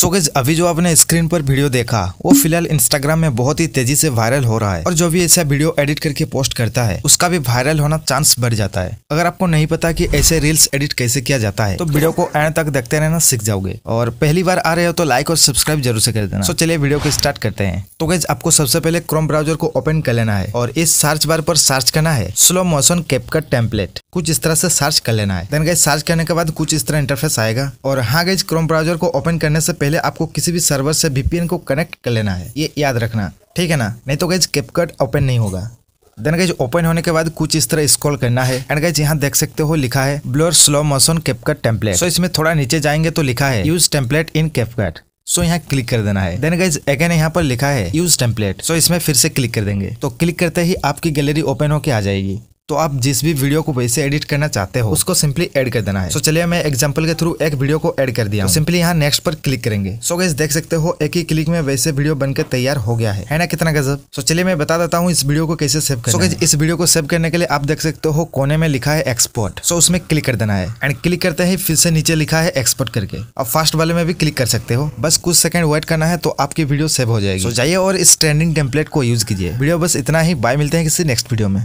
सो so गज अभी जो आपने स्क्रीन पर वीडियो देखा वो फिलहाल इंस्टाग्राम में बहुत ही तेजी से वायरल हो रहा है और जो भी ऐसा वीडियो एडिट करके पोस्ट करता है उसका भी वायरल होना चांस बढ़ जाता है अगर आपको नहीं पता कि ऐसे रील्स एडिट कैसे किया जाता है तो वीडियो को एंड तक देखते रहना सीख जाओगे और पहली बार आ रहे हो तो लाइक और सब्सक्राइब जरूर से कर देना सो so चलिए वीडियो को स्टार्ट करते हैं तो गज आपको सबसे पहले क्रोम ब्राउजर को ओपन कर लेना है और इस सर्च बार पर सर्च करना है स्लो मोशन कैपकट टेम्पलेट कुछ इस तरह से सर्च कर लेना है देन गाइज सर्च करने के बाद कुछ इस तरह इंटरफेस आएगा और हाँ गाइज क्रोम ब्राउजर को ओपन करने से पहले आपको किसी भी सर्वर से वीपीएन को कनेक्ट कर लेना है ये याद रखना ठीक है ना नहीं तो गाइज कैपकट ओपन नहीं होगा देन गाइज ओपन होने के बाद कुछ इस तरह स्क्रॉल करना है एंड गाइज यहाँ देख सकते हो लिखा है blur slow motion CapCut template so इसमें थोड़ा नीचे जाएंगे तो लिखा है use template in CapCut so यहाँ क्लिक कर देना है देन गाइज अगेन यहाँ पर लिखा है यूज टेम्पलेट सो इसमें फिर से क्लिक कर देंगे तो क्लिक करते ही आपकी गैलरी ओपन होके आ जाएगी तो आप जिस भी वीडियो को वैसे एडिट करना चाहते हो उसको सिंपली ऐड कर देना है सो so, चलिए मैं एग्जांपल के थ्रू एक वीडियो को ऐड कर दिया सिंपली तो यहाँ नेक्स्ट पर क्लिक करेंगे सो so, गैस देख सकते हो एक ही क्लिक में वैसे वीडियो बनकर तैयार हो गया है है ना कितना गजब सो so, चलिए मैं बता देता हूँ इस वीडियो को कैसे सेव कर इस वीडियो को सेव करने के लिए आप देख सकते हो कोने में लिखा है एक्सपोर्ट सो so, उसमें क्लिक कर देना है एंड क्लिक करते ही फिर से नीचे लिखा है एक्सपोर्ट करके अब फास्ट वाले में भी क्लिक कर सकते हो बस कुछ सेकंड वेट करना है तो आपकी वीडियो सेव हो जाएगी जाइए और इस ट्रेंडिंग टेम्पलेट को यूज कीजिए वीडियो बस इतना ही बाय मिलते हैं किसी नेक्स्ट वीडियो में